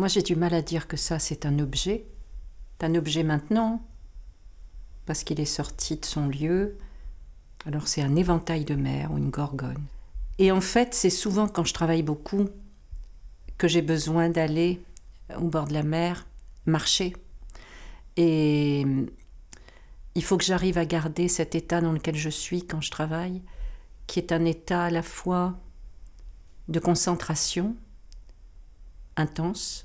Moi, j'ai du mal à dire que ça, c'est un objet. C'est un objet maintenant, parce qu'il est sorti de son lieu. Alors, c'est un éventail de mer ou une gorgone. Et en fait, c'est souvent quand je travaille beaucoup que j'ai besoin d'aller au bord de la mer, marcher. Et hum, il faut que j'arrive à garder cet état dans lequel je suis quand je travaille, qui est un état à la fois de concentration intense,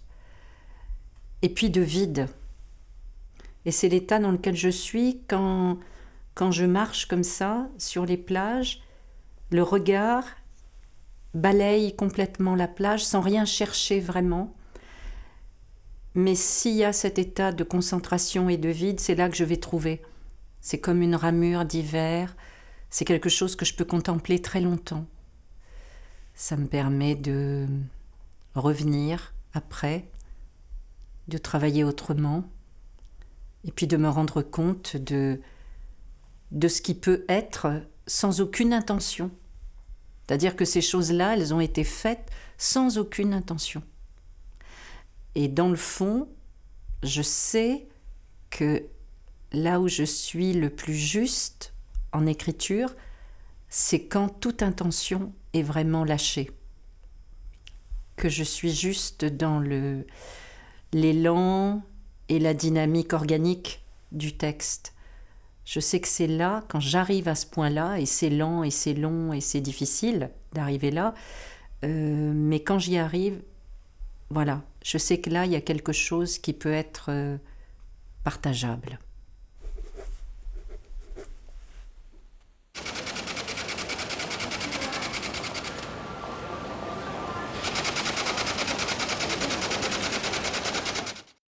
et puis de vide. Et c'est l'état dans lequel je suis quand, quand je marche comme ça sur les plages, le regard balaye complètement la plage sans rien chercher vraiment. Mais s'il y a cet état de concentration et de vide, c'est là que je vais trouver. C'est comme une ramure d'hiver, c'est quelque chose que je peux contempler très longtemps. Ça me permet de revenir après de travailler autrement, et puis de me rendre compte de, de ce qui peut être sans aucune intention. C'est-à-dire que ces choses-là, elles ont été faites sans aucune intention. Et dans le fond, je sais que là où je suis le plus juste en écriture, c'est quand toute intention est vraiment lâchée. Que je suis juste dans le, l'élan et la dynamique organique du texte. Je sais que c'est là, quand j'arrive à ce point-là, et c'est lent, et c'est long, et c'est difficile d'arriver là, euh, mais quand j'y arrive, voilà, je sais que là, il y a quelque chose qui peut être euh, partageable.